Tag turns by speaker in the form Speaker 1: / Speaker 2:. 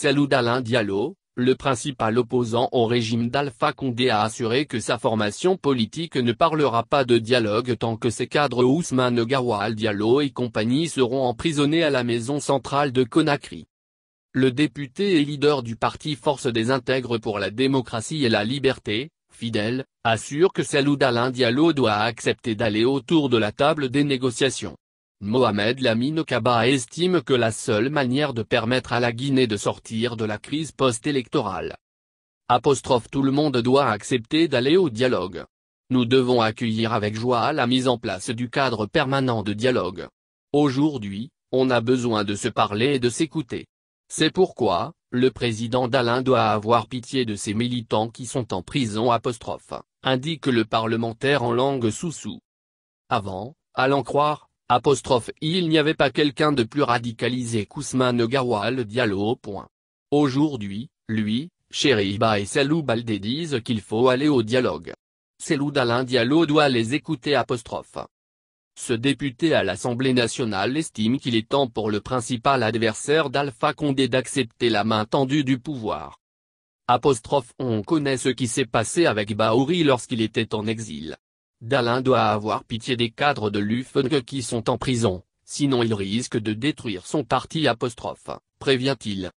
Speaker 1: Saloud Alain Diallo, le principal opposant au régime d'Alpha Condé a assuré que sa formation politique ne parlera pas de dialogue tant que ses cadres Ousmane Gawal Diallo et compagnie seront emprisonnés à la maison centrale de Conakry. Le député et leader du parti Force des intègres pour la démocratie et la liberté, fidèle, assure que Saloud Alain Diallo doit accepter d'aller autour de la table des négociations. Mohamed Lamine Kaba estime que la seule manière de permettre à la Guinée de sortir de la crise post-électorale. Apostrophe tout le monde doit accepter d'aller au dialogue. Nous devons accueillir avec joie la mise en place du cadre permanent de dialogue. Aujourd'hui, on a besoin de se parler et de s'écouter. C'est pourquoi, le président d'Alain doit avoir pitié de ses militants qui sont en prison apostrophe, indique le parlementaire en langue sous Avant, à croire, Apostrophe il n'y avait pas quelqu'un de plus radicalisé qu'Ousmane dialogue Diallo. Point. Aujourd'hui, lui, Cheriba et Selou Baldé disent qu'il faut aller au dialogue. Selou Dalin Diallo doit les écouter. Apostrophe. Ce député à l'Assemblée nationale estime qu'il est temps pour le principal adversaire d'Alpha Condé d'accepter la main tendue du pouvoir. Apostrophe on connaît ce qui s'est passé avec Baouri lorsqu'il était en exil. Dalin doit avoir pitié des cadres de Lufeng qui sont en prison, sinon il risque de détruire son parti apostrophe, prévient-il.